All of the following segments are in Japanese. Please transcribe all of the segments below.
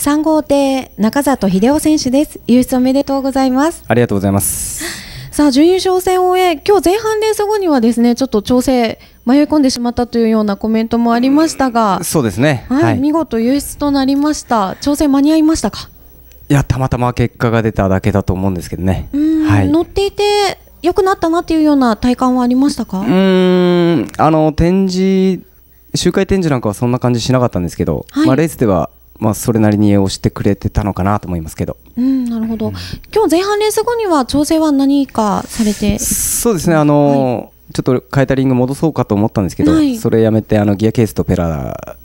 3号艇中里秀夫選手です優勝おめでとうございますありがとうございますさあ準優勝戦を終え今日前半レース後にはですねちょっと調整迷い込んでしまったというようなコメントもありましたがそうですね、はい、はい、見事優勝となりました調整間に合いましたかいやたまたま結果が出ただけだと思うんですけどね、はい、乗っていて良くなったなっていうような体感はありましたかうんあの展示周回展示なんかはそんな感じしなかったんですけど、はい、まあ、レースではまあ、それなりに押してくれてたのかなと思いますけど。うん、なるほど。今日前半レース後には調整は何かされて。そうですね。あの、はい、ちょっと変えたリング戻そうかと思ったんですけど、それやめてあのギアケースとペラ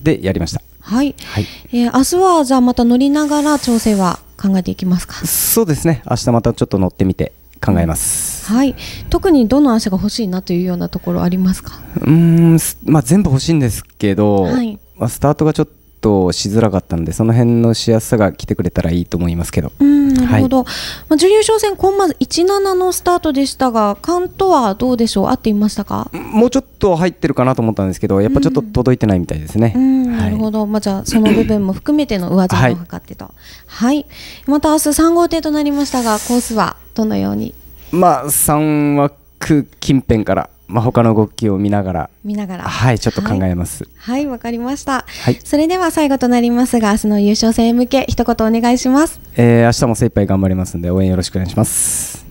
でやりました。はい。はい、えー、明日はじゃあまた乗りながら調整は考えていきますか。そうですね。明日またちょっと乗ってみて考えます。はい。特にどの足が欲しいなというようなところありますか。うん、まあ全部欲しいんですけど、はい、まあスタートがちょっととしづらかったのでその辺のしやすさが来てくれたらいいと思いますけど。うんなるほど、はい、まあ、準優勝戦、コンマ一七のスタートでしたが、関東はどうでしょう、合っていましたかもうちょっと入ってるかなと思ったんですけど、やっぱちょっと届いてないみたいですね。うんうん、なるほど、はい、まあ、じゃあ、その部分も含めての上積みを図ってと、はい、はい、また明日三号艇となりましたが、コースはどのようにまあ三枠近辺からまあ、他の動きを見ながら見ながらはいちょっと考えますはいわ、はい、かりました、はい、それでは最後となりますが明日の優勝戦へ向け一言お願いします、えー、明日も精一杯頑張りますんで応援よろしくお願いします